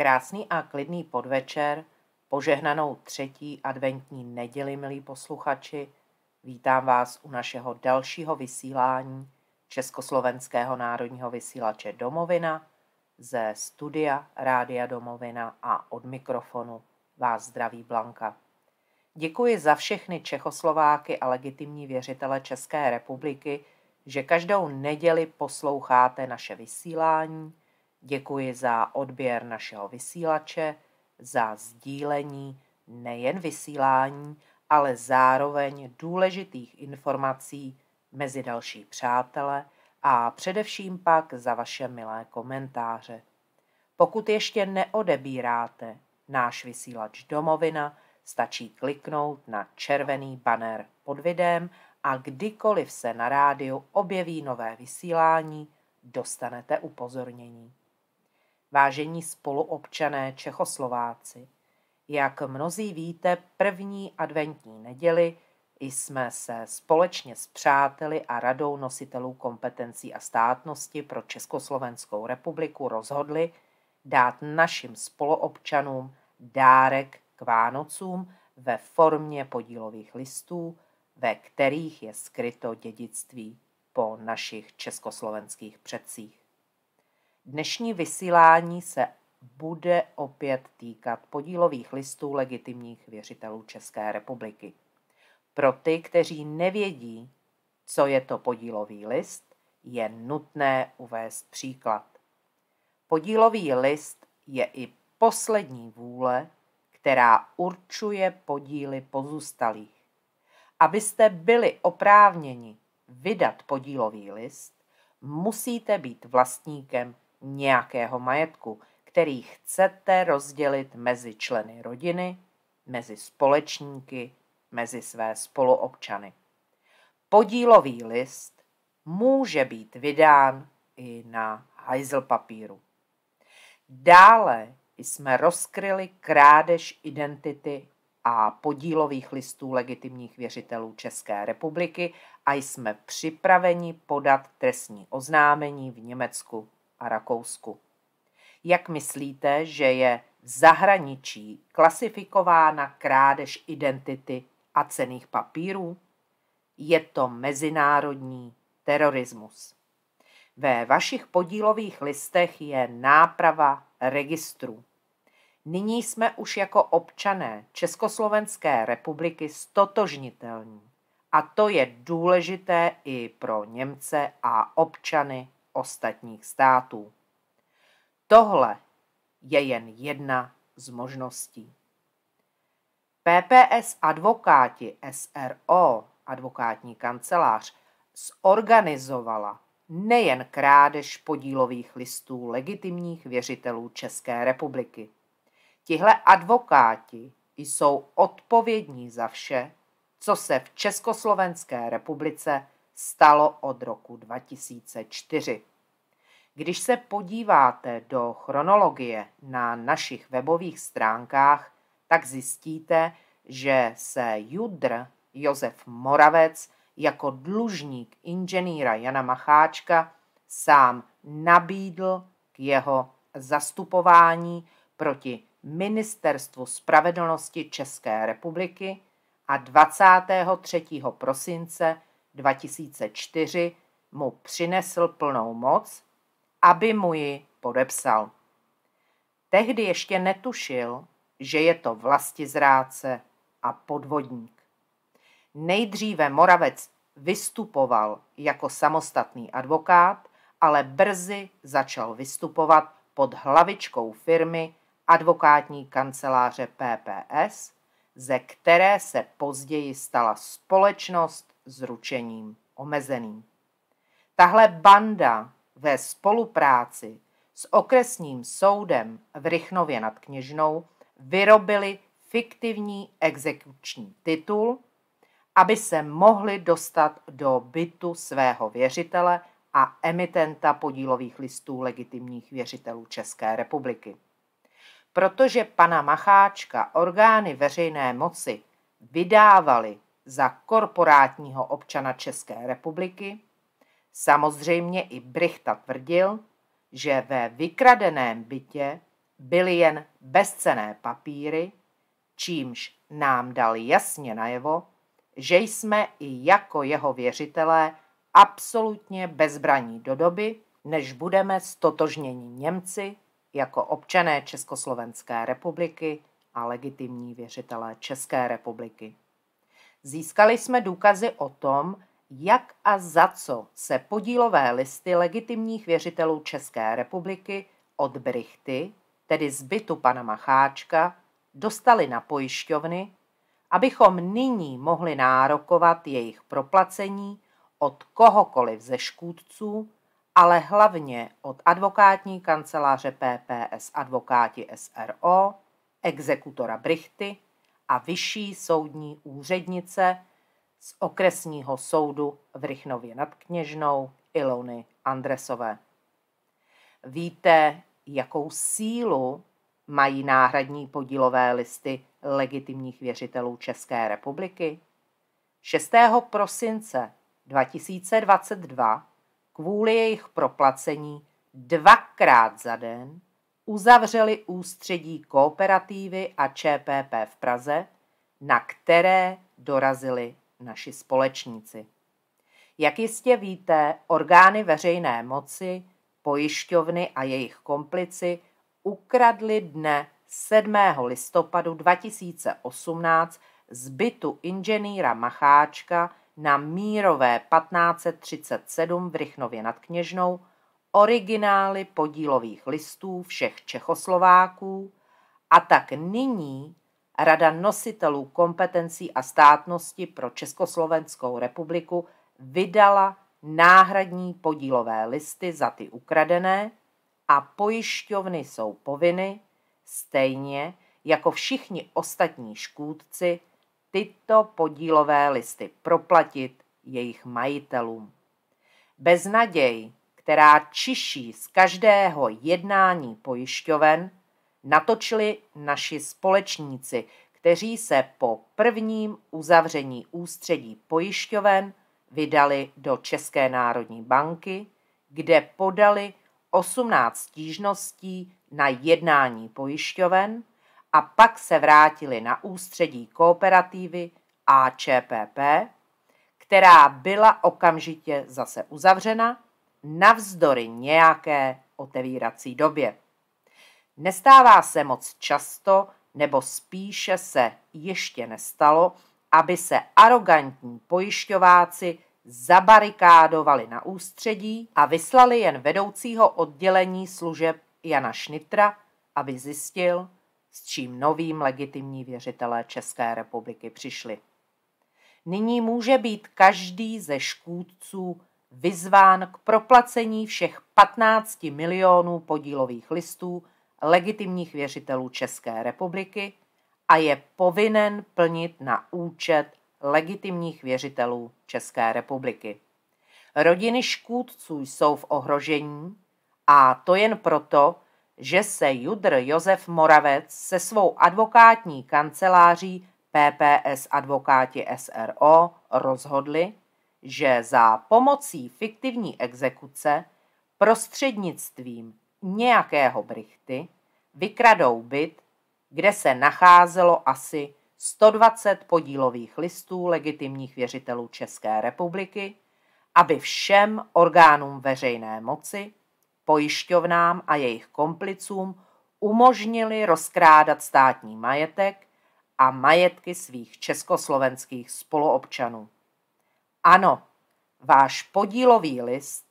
Krásný a klidný podvečer, požehnanou třetí adventní neděli, milí posluchači. Vítám vás u našeho dalšího vysílání Československého národního vysílače Domovina ze studia Rádia Domovina a od mikrofonu vás zdraví Blanka. Děkuji za všechny Čechoslováky a legitimní věřitele České republiky, že každou neděli posloucháte naše vysílání – Děkuji za odběr našeho vysílače, za sdílení nejen vysílání, ale zároveň důležitých informací mezi další přátele a především pak za vaše milé komentáře. Pokud ještě neodebíráte náš vysílač Domovina, stačí kliknout na červený banner pod videem a kdykoliv se na rádiu objeví nové vysílání, dostanete upozornění. Vážení spoluobčané Čechoslováci, jak mnozí víte, první adventní neděli jsme se společně s přáteli a radou nositelů kompetencí a státnosti pro Československou republiku rozhodli dát našim spoluobčanům dárek k Vánocům ve formě podílových listů, ve kterých je skryto dědictví po našich československých předcích. Dnešní vysílání se bude opět týkat podílových listů legitimních věřitelů České republiky. Pro ty, kteří nevědí, co je to podílový list, je nutné uvést příklad. Podílový list je i poslední vůle, která určuje podíly pozůstalých. Abyste byli oprávněni vydat podílový list, musíte být vlastníkem nějakého majetku, který chcete rozdělit mezi členy rodiny, mezi společníky, mezi své spoluobčany. Podílový list může být vydán i na hajzl papíru. Dále jsme rozkryli krádež identity a podílových listů legitimních věřitelů České republiky a jsme připraveni podat trestní oznámení v Německu a Rakousku. Jak myslíte, že je v zahraničí klasifikována krádež identity a cených papírů? Je to mezinárodní terorismus. Ve vašich podílových listech je náprava registru. Nyní jsme už jako občané Československé republiky stotožnitelní. A to je důležité i pro Němce a občany ostatních států. Tohle je jen jedna z možností. PPS advokáti SRO, advokátní kancelář, zorganizovala nejen krádež podílových listů legitimních věřitelů České republiky. Tihle advokáti jsou odpovědní za vše, co se v Československé republice stalo od roku 2004. Když se podíváte do chronologie na našich webových stránkách, tak zjistíte, že se Judr Josef Moravec jako dlužník inženýra Jana Macháčka sám nabídl k jeho zastupování proti Ministerstvu spravedlnosti České republiky a 23. prosince 2004 mu přinesl plnou moc, aby mu ji podepsal. Tehdy ještě netušil, že je to vlasti zráce a podvodník. Nejdříve Moravec vystupoval jako samostatný advokát, ale brzy začal vystupovat pod hlavičkou firmy advokátní kanceláře PPS, ze které se později stala společnost s ručením omezeným. Tahle banda ve spolupráci s okresním soudem v Rychnově nad Kněžnou vyrobili fiktivní exekuční titul, aby se mohli dostat do bytu svého věřitele a emitenta podílových listů legitimních věřitelů České republiky. Protože pana Macháčka orgány veřejné moci vydávali za korporátního občana České republiky, samozřejmě i Brichta tvrdil, že ve vykradeném bytě byly jen bezcené papíry, čímž nám dal jasně najevo, že jsme i jako jeho věřitelé absolutně bezbraní do doby, než budeme stotožněni Němci jako občané Československé republiky a legitimní věřitelé České republiky. Získali jsme důkazy o tom, jak a za co se podílové listy legitimních věřitelů České republiky od Brichty, tedy zbytu pana Macháčka, dostali na pojišťovny, abychom nyní mohli nárokovat jejich proplacení od kohokoliv ze škůdců, ale hlavně od advokátní kanceláře PPS Advokáti SRO, exekutora Brichty a vyšší soudní úřednice z okresního soudu v Rychnově nad Kněžnou Ilony Andresové. Víte, jakou sílu mají náhradní podílové listy legitimních věřitelů České republiky? 6. prosince 2022 kvůli jejich proplacení dvakrát za den uzavřeli ústředí kooperativy a ČPP v Praze, na které dorazili naši společníci. Jak jistě víte, orgány veřejné moci, pojišťovny a jejich komplici ukradli dne 7. listopadu 2018 z bytu inženýra Macháčka na Mírové 1537 v Rychnově nad Kněžnou originály podílových listů všech Čechoslováků a tak nyní Rada nositelů kompetencí a státnosti pro Československou republiku vydala náhradní podílové listy za ty ukradené a pojišťovny jsou povinny, stejně jako všichni ostatní škůdci, tyto podílové listy proplatit jejich majitelům. Bez naděj, která čiší z každého jednání pojišťoven, natočili naši společníci, kteří se po prvním uzavření ústředí pojišťoven vydali do České národní banky, kde podali 18 stížností na jednání pojišťoven a pak se vrátili na ústředí kooperativy AČPP, která byla okamžitě zase uzavřena navzdory nějaké otevírací době. Nestává se moc často, nebo spíše se ještě nestalo, aby se arrogantní pojišťováci zabarikádovali na ústředí a vyslali jen vedoucího oddělení služeb Jana Šnitra, aby zjistil, s čím novým legitimní věřitelé České republiky přišli. Nyní může být každý ze škůdců vyzván k proplacení všech 15 milionů podílových listů legitimních věřitelů České republiky a je povinen plnit na účet legitimních věřitelů České republiky. Rodiny škůdců jsou v ohrožení a to jen proto, že se Judr Josef Moravec se svou advokátní kanceláří PPS Advokáti SRO rozhodli, že za pomocí fiktivní exekuce prostřednictvím nějakého brichty vykradou byt, kde se nacházelo asi 120 podílových listů legitimních věřitelů České republiky, aby všem orgánům veřejné moci, pojišťovnám a jejich komplicům umožnili rozkrádat státní majetek a majetky svých československých spoluobčanů. Ano, váš podílový list,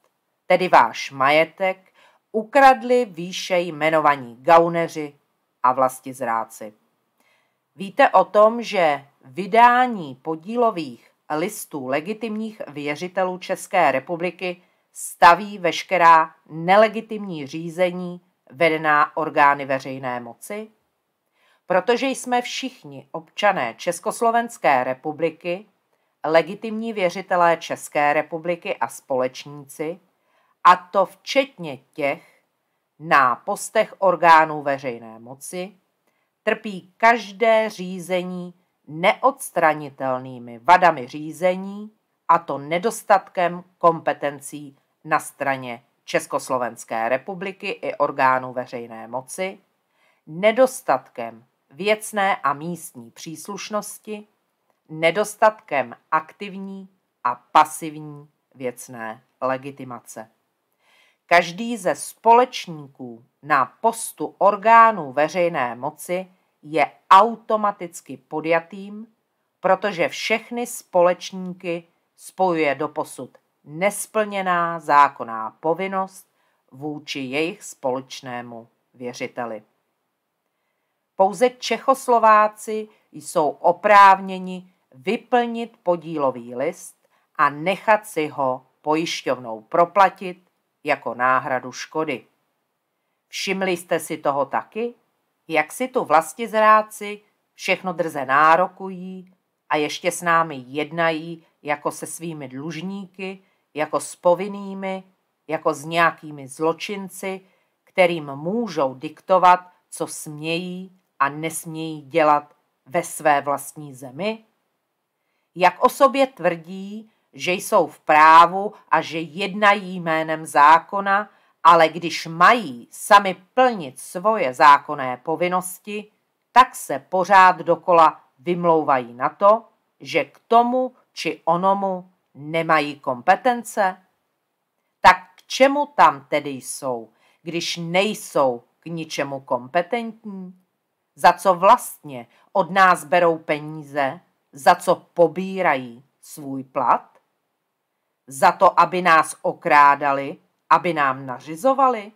tedy váš majetek, ukradli výše jmenovaní gauneři a vlasti zráci. Víte o tom, že vydání podílových listů legitimních věřitelů České republiky staví veškerá nelegitimní řízení vedená orgány veřejné moci? Protože jsme všichni občané Československé republiky, legitimní věřitelé České republiky a společníci, a to včetně těch na postech orgánů veřejné moci, trpí každé řízení neodstranitelnými vadami řízení, a to nedostatkem kompetencí na straně Československé republiky i orgánů veřejné moci, nedostatkem věcné a místní příslušnosti, nedostatkem aktivní a pasivní věcné legitimace. Každý ze společníků na postu orgánů veřejné moci je automaticky podjatým, protože všechny společníky spojuje doposud nesplněná zákonná povinnost vůči jejich společnému věřiteli. Pouze Čechoslováci jsou oprávněni vyplnit podílový list a nechat si ho pojišťovnou proplatit jako náhradu škody. Všimli jste si toho taky? Jak si tu zráci všechno drze nárokují a ještě s námi jednají jako se svými dlužníky, jako s povinnými, jako s nějakými zločinci, kterým můžou diktovat, co smějí a nesmějí dělat ve své vlastní zemi? jak o sobě tvrdí, že jsou v právu a že jednají jménem zákona, ale když mají sami plnit svoje zákonné povinnosti, tak se pořád dokola vymlouvají na to, že k tomu či onomu nemají kompetence? Tak k čemu tam tedy jsou, když nejsou k ničemu kompetentní? Za co vlastně od nás berou peníze? za co pobírají svůj plat? Za to, aby nás okrádali, aby nám nařizovali?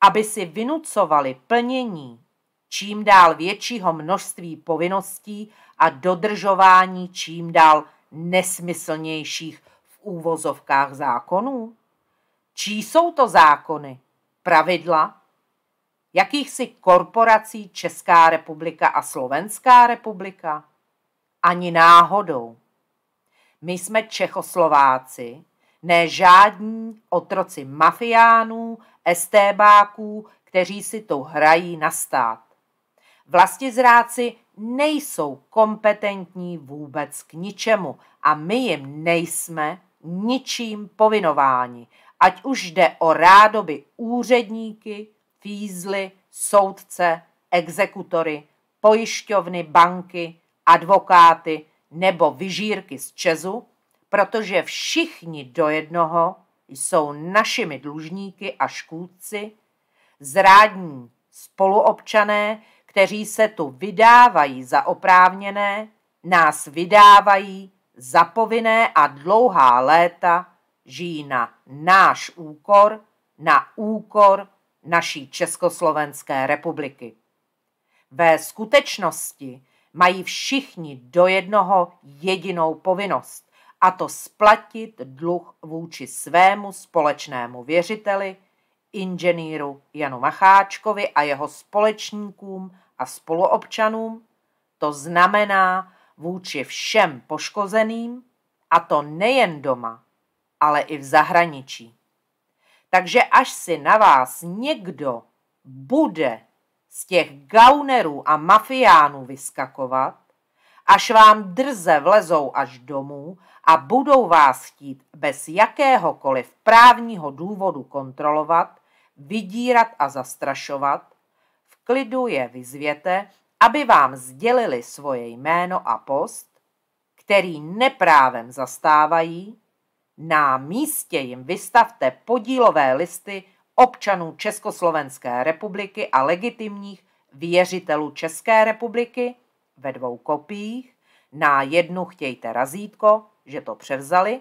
Aby si vynucovali plnění čím dál většího množství povinností a dodržování čím dál nesmyslnějších v úvozovkách zákonů? Čí jsou to zákony, pravidla, jakýchsi korporací Česká republika a Slovenská republika? ani náhodou. My jsme Čechoslováci, ne žádní otroci mafiánů, estébáků, kteří si to hrají na stát. Vlasti zráci nejsou kompetentní vůbec k ničemu a my jim nejsme ničím povinováni, ať už jde o rádoby úředníky, fízly, soudce, exekutory, pojišťovny, banky advokáty nebo vyžírky z Čezu, protože všichni do jednoho jsou našimi dlužníky a škůdci, zrádní spoluobčané, kteří se tu vydávají za oprávněné, nás vydávají za povinné a dlouhá léta žijí na náš úkor, na úkor naší Československé republiky. Ve skutečnosti mají všichni do jednoho jedinou povinnost, a to splatit dluh vůči svému společnému věřiteli, inženýru Janu Macháčkovi a jeho společníkům a spoluobčanům, to znamená vůči všem poškozeným, a to nejen doma, ale i v zahraničí. Takže až si na vás někdo bude z těch gaunerů a mafiánů vyskakovat, až vám drze vlezou až domů a budou vás chtít bez jakéhokoliv právního důvodu kontrolovat, vydírat a zastrašovat, v klidu je vyzvěte, aby vám sdělili svoje jméno a post, který neprávem zastávají, na místě jim vystavte podílové listy občanů Československé republiky a legitimních věřitelů České republiky ve dvou kopiích. Na jednu chtějte razítko, že to převzali,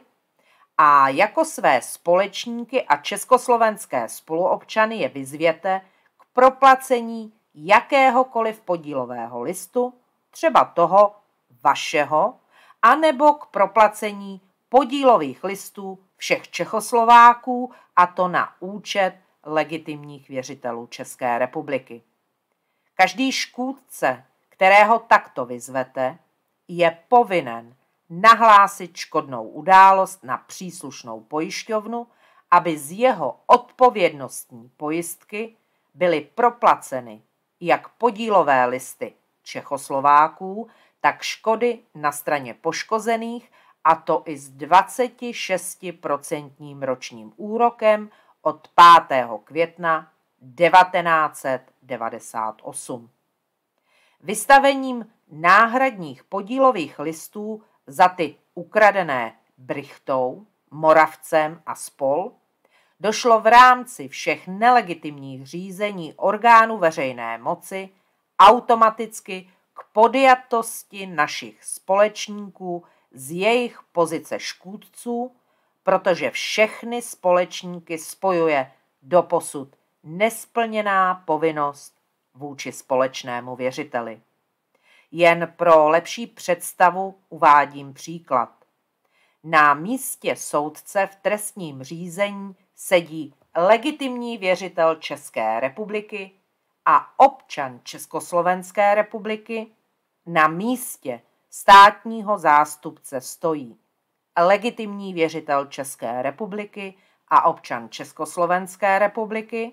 a jako své společníky a československé spoluobčany je vyzvěte k proplacení jakéhokoliv podílového listu, třeba toho vašeho, anebo k proplacení podílových listů všech Čechoslováků a to na účet legitimních věřitelů České republiky. Každý škůdce, kterého takto vyzvete, je povinen nahlásit škodnou událost na příslušnou pojišťovnu, aby z jeho odpovědnostní pojistky byly proplaceny jak podílové listy Čechoslováků, tak škody na straně poškozených, a to i s 26% ročním úrokem od 5. května 1998. Vystavením náhradních podílových listů za ty ukradené Brichtou, Moravcem a spol došlo v rámci všech nelegitimních řízení orgánů veřejné moci automaticky k podjatosti našich společníků z jejich pozice škůdců protože všechny společníky spojuje doposud nesplněná povinnost vůči společnému věřiteli. Jen pro lepší představu uvádím příklad. Na místě soudce v trestním řízení sedí legitimní věřitel České republiky a občan Československé republiky na místě státního zástupce stojí legitimní věřitel České republiky a občan Československé republiky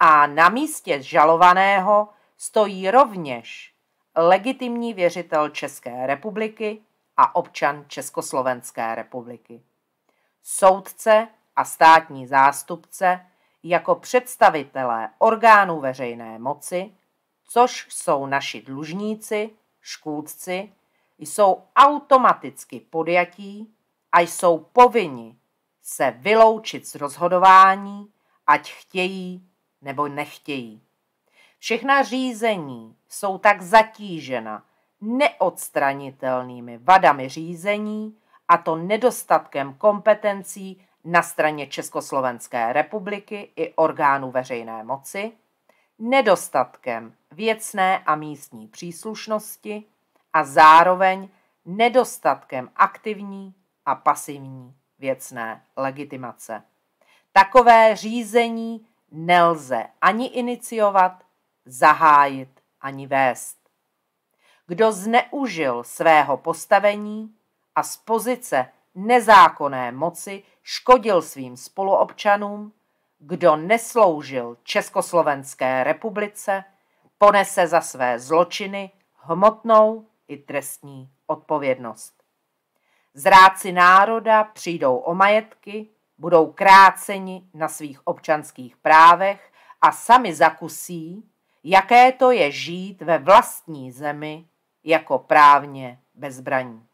a na místě žalovaného stojí rovněž legitimní věřitel České republiky a občan Československé republiky. Soudce a státní zástupce jako představitelé orgánů veřejné moci, což jsou naši dlužníci, škůdci, jsou automaticky podjatí a jsou povinni se vyloučit z rozhodování, ať chtějí nebo nechtějí. Všechna řízení jsou tak zatížena neodstranitelnými vadami řízení, a to nedostatkem kompetencí na straně Československé republiky i orgánů veřejné moci, nedostatkem věcné a místní příslušnosti a zároveň nedostatkem aktivní a pasivní věcné legitimace. Takové řízení nelze ani iniciovat, zahájit ani vést. Kdo zneužil svého postavení a z pozice nezákonné moci škodil svým spoluobčanům, kdo nesloužil Československé republice, ponese za své zločiny hmotnou i trestní odpovědnost. Zráci národa přijdou o majetky, budou kráceni na svých občanských právech a sami zakusí, jaké to je žít ve vlastní zemi jako právně bezbraní.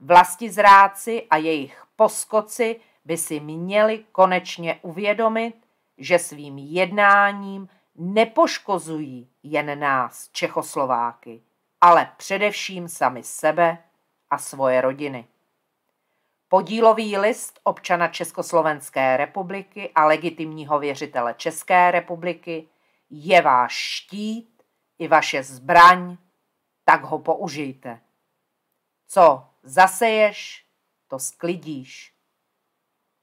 Vlasti zráci a jejich poskoci by si měli konečně uvědomit, že svým jednáním nepoškozují jen nás, Čechoslováky, ale především sami sebe a svoje rodiny. Podílový list občana Československé republiky a legitimního věřitele České republiky je váš štít i vaše zbraň, tak ho použijte. Co zaseješ, to sklidíš.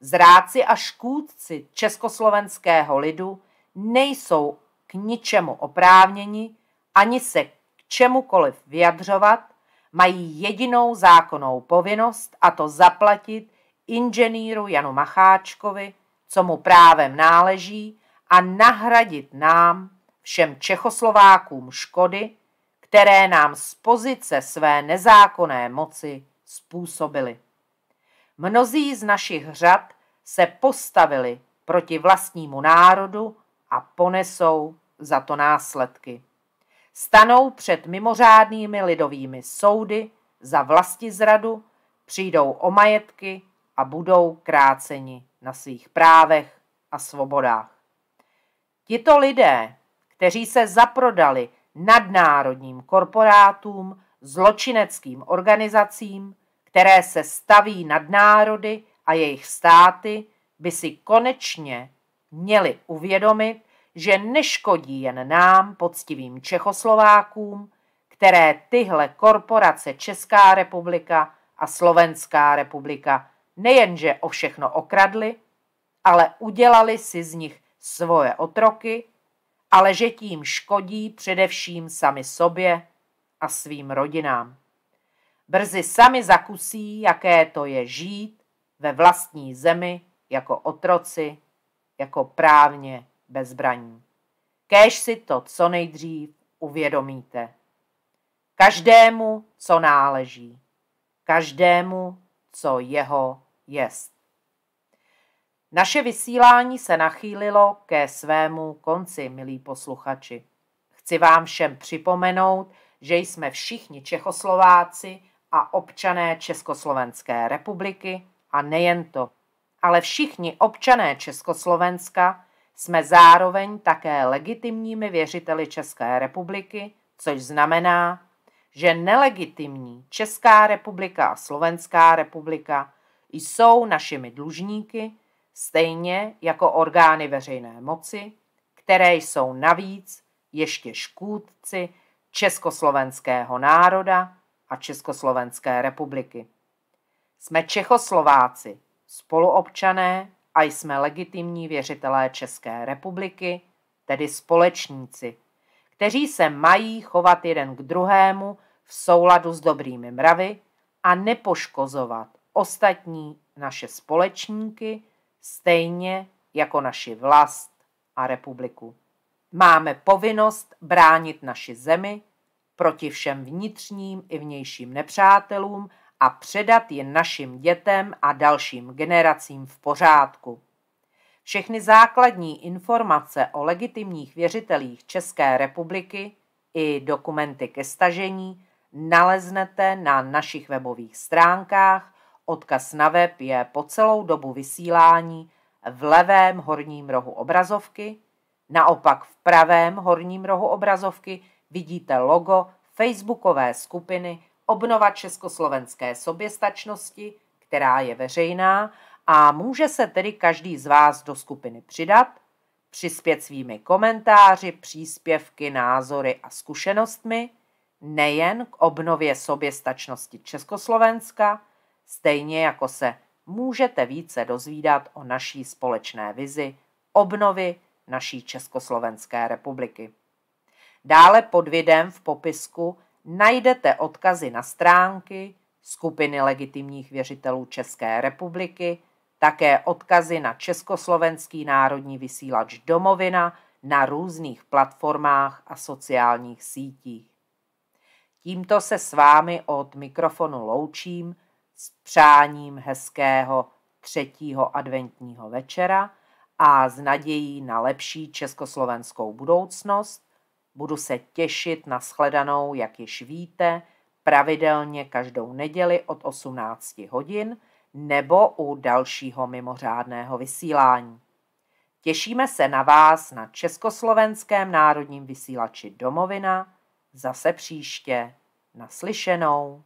Zráci a škůdci československého lidu nejsou k ničemu oprávněni ani se k čemukoliv vyjadřovat, mají jedinou zákonnou povinnost a to zaplatit inženýru Janu Macháčkovi, co mu právem náleží, a nahradit nám, všem Čechoslovákům, škody, které nám z pozice své nezákonné moci způsobily. Mnozí z našich řad se postavili proti vlastnímu národu a ponesou za to následky stanou před mimořádnými lidovými soudy za vlasti zradu, přijdou o majetky a budou kráceni na svých právech a svobodách. Tito lidé, kteří se zaprodali nadnárodním korporátům, zločineckým organizacím, které se staví nad národy a jejich státy, by si konečně měli uvědomit, že neškodí jen nám, poctivým Čechoslovákům, které tyhle korporace Česká republika a Slovenská republika nejenže o všechno okradly, ale udělali si z nich svoje otroky, ale že tím škodí především sami sobě a svým rodinám. Brzy sami zakusí, jaké to je žít ve vlastní zemi jako otroci, jako právně bezbraní. Kéž si to co nejdřív uvědomíte. Každému, co náleží. Každému, co jeho jest. Naše vysílání se nachýlilo ke svému konci, milí posluchači. Chci vám všem připomenout, že jsme všichni Čechoslováci a občané Československé republiky a nejen to, ale všichni občané Československa jsme zároveň také legitimními věřiteli České republiky, což znamená, že nelegitimní Česká republika a Slovenská republika jsou našimi dlužníky, stejně jako orgány veřejné moci, které jsou navíc ještě škůdci československého národa a Československé republiky. Jsme Čechoslováci, spoluobčané a jsme legitimní věřitelé České republiky, tedy společníci, kteří se mají chovat jeden k druhému v souladu s dobrými mravy a nepoškozovat ostatní naše společníky, stejně jako naši vlast a republiku. Máme povinnost bránit naši zemi proti všem vnitřním i vnějším nepřátelům a předat je našim dětem a dalším generacím v pořádku. Všechny základní informace o legitimních věřitelích České republiky i dokumenty ke stažení naleznete na našich webových stránkách. Odkaz na web je po celou dobu vysílání v levém horním rohu obrazovky. Naopak v pravém horním rohu obrazovky vidíte logo Facebookové skupiny obnova československé soběstačnosti, která je veřejná a může se tedy každý z vás do skupiny přidat, přispět svými komentáři, příspěvky, názory a zkušenostmi nejen k obnově soběstačnosti Československa, stejně jako se můžete více dozvídat o naší společné vizi obnovy naší Československé republiky. Dále pod videem v popisku najdete odkazy na stránky skupiny legitimních věřitelů České republiky, také odkazy na Československý národní vysílač Domovina na různých platformách a sociálních sítích. Tímto se s vámi od mikrofonu loučím s přáním hezkého třetího adventního večera a s nadějí na lepší československou budoucnost Budu se těšit na shledanou, jak již víte, pravidelně každou neděli od 18 hodin nebo u dalšího mimořádného vysílání. Těšíme se na vás na Československém národním vysílači Domovina zase příště. Naslyšenou.